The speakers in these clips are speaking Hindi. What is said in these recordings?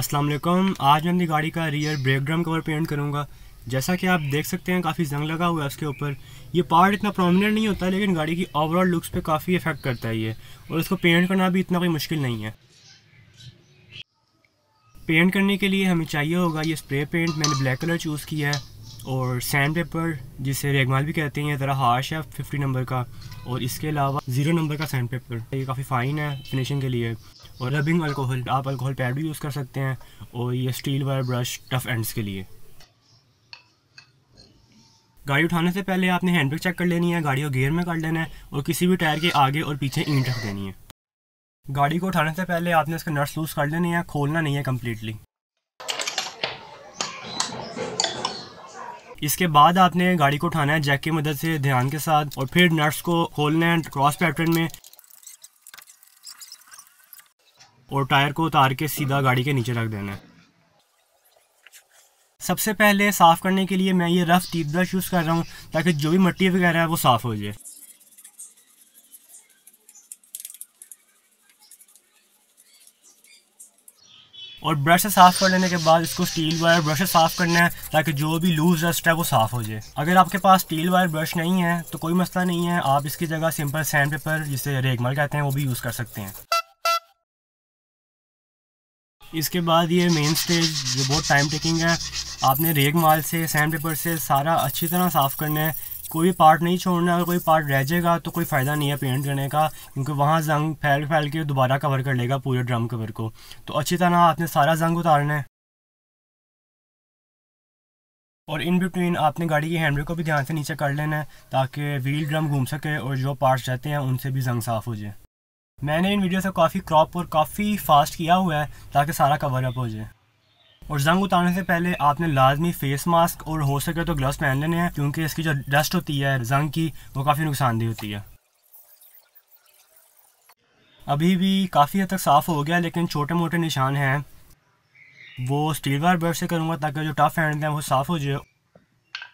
अस्सलाम वालेकुम आज मैं अपनी गाड़ी का rear brake drum cover paint करूँगा जैसा कि आप देख सकते हैं काफ़ी जंग लगा हुआ है उसके ऊपर ये पार्ट इतना प्रोमिनेंट नहीं होता लेकिन गाड़ी की ओवरऑल लुक्स पे काफ़ी इफेक्ट करता है ये और इसको पेंट करना भी इतना कोई मुश्किल नहीं है पेंट करने के लिए हमें चाहिए होगा ये स्प्रे पेंट मैंने ब्लैक कलर चूज़ किया है और सैंड पेपर जिसे रेगमाल भी कहते हैं ज़रा हार्श है फिफ्टी नंबर का और इसके अलावा ज़ीरो नंबर का सैंड पेपर ये काफ़ी फ़ाइन है फिनिशिंग के लिए और रबिंग अल्कोहल आप अल्कोहल पैड भी यूज़ कर सकते हैं और ये steel wire brush tough ends के लिए गाड़ी उठाने से पहले आपने हैंड ब्रेक चेक कर लेनी है गाड़ी को गेयर में कर लेना है और किसी भी टायर के आगे और पीछे ईंट रख देनी है गाड़ी को उठाने से पहले आपने इसका नट्स लूज़ कर लेने हैं खोलना नहीं है कम्प्लीटली इसके बाद आपने गाड़ी को उठाना है जैक की मदद से ध्यान के साथ और फिर नट्स को खोलना है क्रॉस पैटर्न में और टायर को उतार के सीधा गाड़ी के नीचे रख देना है सबसे पहले साफ़ करने के लिए मैं ये रफ़ ब्रश यूज़ कर रहा हूँ ताकि जो भी मट्टी वगैरह है वो साफ़ हो जाए और ब्रश से साफ़ कर लेने के बाद इसको स्टील वायर ब्रश से साफ़ करना है ताकि जो भी लूज डस्ट है वो साफ़ हो जाए अगर आपके पास स्टील वायर ब्रश नहीं है तो कोई मसला नहीं है आप इसकी जगह सिंपल सैंड पेपर जिसे रेगमल कहते हैं वो भी यूज़ कर सकते हैं इसके बाद ये मेन स्टेज जो बहुत टाइम टेकिंग है आपने रेग माल से सैंड पेपर से सारा अच्छी तरह साफ़ करना है कोई भी पार्ट नहीं छोड़ना अगर कोई पार्ट रह जाएगा तो कोई फ़ायदा नहीं है पेंट करने का क्योंकि वहाँ जंग फैल फैल के दोबारा कवर कर लेगा पूरे ड्रम कवर को तो अच्छी तरह आपने सारा जंग उतारना है और इन बिटवीन आपने गाड़ी की हैंडल को भी ध्यान से नीचे कर लेना है ताकि व्हील ड्रम घूम सके और जो पार्ट्स रहते हैं उनसे भी जंग साफ़ हो जाए मैंने इन वीडियो से काफ़ी क्रॉप और काफ़ी फास्ट किया हुआ है ताकि सारा कवर अप हो जाए और जंग उतारने से पहले आपने लाजमी फेस मास्क और हो सके तो ग्लव्स पहन लेने हैं क्योंकि इसकी जो डस्ट होती है जंग की वो काफ़ी नुकसानदेह होती है अभी भी काफ़ी हद तक साफ़ हो गया लेकिन छोटे मोटे निशान हैं वो स्टील वायर ब्रश से करूँगा ताकि जो टफ हैंड हैं वो साफ़ हो जाए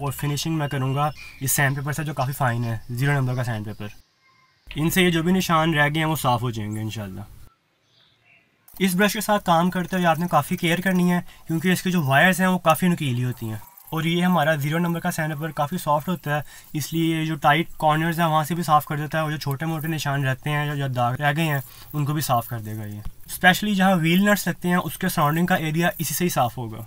और फिनिशिंग मैं करूँगा इस सैंड पेपर से जो काफ़ी फ़ाइन है ज़ीरो नंबर का सैंड पेपर इनसे ये जो भी निशान रह गए हैं वो साफ़ हो जाएंगे इंशाल्लाह इस ब्रश के साथ काम करते हुए आपने काफ़ी केयर करनी है क्योंकि इसके जो वायर्स हैं वो काफ़ी नुकीली होती हैं और ये हमारा ज़ीरो नंबर का सैंडपेपर काफ़ी सॉफ्ट होता है इसलिए ये जो टाइट कॉर्नर्स हैं वहाँ से भी साफ़ कर देता है और जो छोटे मोटे निशान रहते हैं या दाग रह गए हैं उनको भी साफ़ कर देगा ये स्पेशली जहाँ व्हील नट्स रहते हैं उसके सराउंडिंग का एरिया इसी से ही साफ़ होगा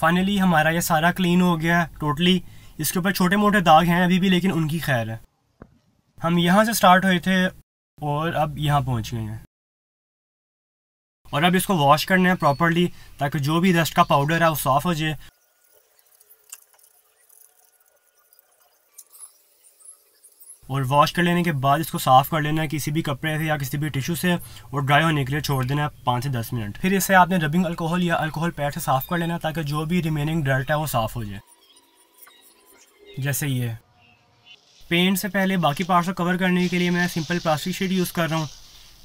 फाइनली हमारा ये सारा क्लीन हो गया है टोटली इसके ऊपर छोटे मोटे दाग हैं अभी भी लेकिन उनकी खैर है हम यहाँ से स्टार्ट हुए थे और अब यहाँ पहुँच गए हैं और अब इसको वॉश करना है प्रॉपरली ताकि जो भी डस्ट का पाउडर है वो सॉफ़ हो जाए और वॉश कर लेने के बाद इसको साफ़ कर लेना है किसी भी कपड़े से या किसी भी टिश्यू से और ड्राई होने के लिए छोड़ देना है पाँच से दस मिनट फिर इसे आपने रबिंग अल्कोहल या अल्कोहल पैड से साफ़ कर लेना ताकि जो भी रिमेनिंग डर्ट है वो साफ़ हो जाए जैसे ये पेंट से पहले बाकी पार्ट्स को कवर करने के लिए मैं सिंपल प्लास्टिक शीट यूज़ कर रहा हूँ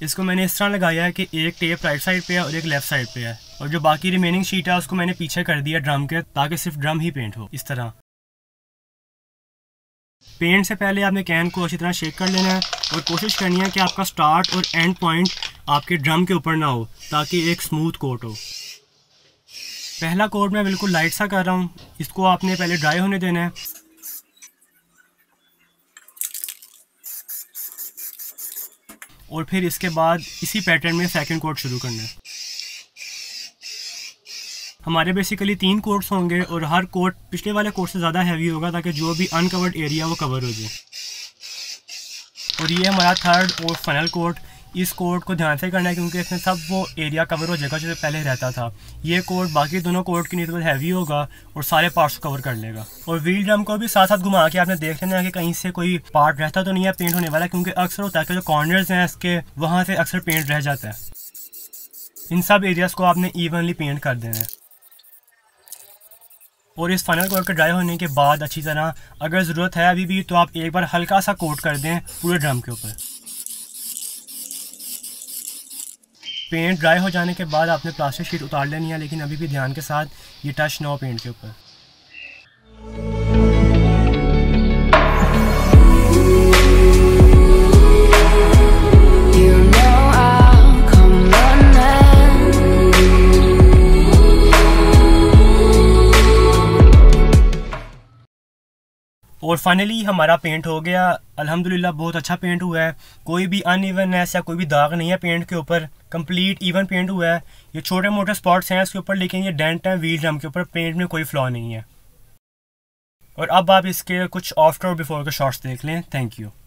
इसको मैंने इस तरह लगाया है कि एक टेप राइट साइड पे है और एक लेफ्ट साइड पे है और जो बाकी रिमेनिंग शीट है उसको मैंने पीछे कर दिया ड्रम के ताकि सिर्फ ड्रम ही पेंट हो इस तरह पेंट से पहले आपने कैन को अच्छी तरह शेक कर लेना है और कोशिश करनी है कि आपका स्टार्ट और एंड पॉइंट आपके ड्रम के ऊपर ना हो ताकि एक स्मूथ कोट हो पहला कोट मैं बिल्कुल लाइट सा कर रहा हूँ इसको आपने पहले ड्राई होने देना है और फिर इसके बाद इसी पैटर्न में सेकंड कोर्ट शुरू करना है हमारे बेसिकली तीन कोर्ट्स होंगे और हर कोर्ट पिछले वाले कोर्ट से ज़्यादा हैवी होगा ताकि जो भी अनकवर्ड एरिया वो कवर हो जाए और ये हमारा थर्ड और फाइनल कोर्ट इस कोड को ध्यान से करना है क्योंकि इसमें सब वो एरिया कवर हो जाएगा जो पहले रहता था ये कोड बाकी दोनों कोड के नीचे हैवी होगा और सारे पार्ट्स को कवर कर लेगा और व्हील ड्रम को भी साथ साथ घुमा के आपने देख लेना है कि कहीं से कोई पार्ट रहता तो नहीं है पेंट होने वाला क्योंकि अक्सर होता है जो कॉर्नर्स हैं इसके वहाँ से अक्सर पेंट रह जाता है इन सब एरियाज़ को आपने इवनली पेंट कर देना है और इस फाइनल कोर्ट के ड्राई होने के बाद अच्छी तरह अगर ज़रूरत है अभी भी तो आप एक बार हल्का सा कोट कर दें पूरे ड्रम के ऊपर पेंट ड्राई हो जाने के बाद आपने प्लास्टिक शीट उतार लेनी है लेकिन अभी भी ध्यान के साथ ये टच ना हो पेंट के ऊपर और फाइनली हमारा पेंट हो गया अल्हम्दुलिल्लाह बहुत अच्छा पेंट हुआ है कोई भी अनइवननेस या कोई भी दाग नहीं है पेंट के ऊपर कंप्लीट इवन पेंट हुआ है ये छोटे मोटे स्पॉट्स हैं इसके ऊपर लेकिन ये डेंट है व्हील ड्रम के ऊपर पेंट में कोई फ्लॉ नहीं है और अब आप इसके कुछ आफ्टर और बिफोर के शॉर्ट्स देख लें थैंक यू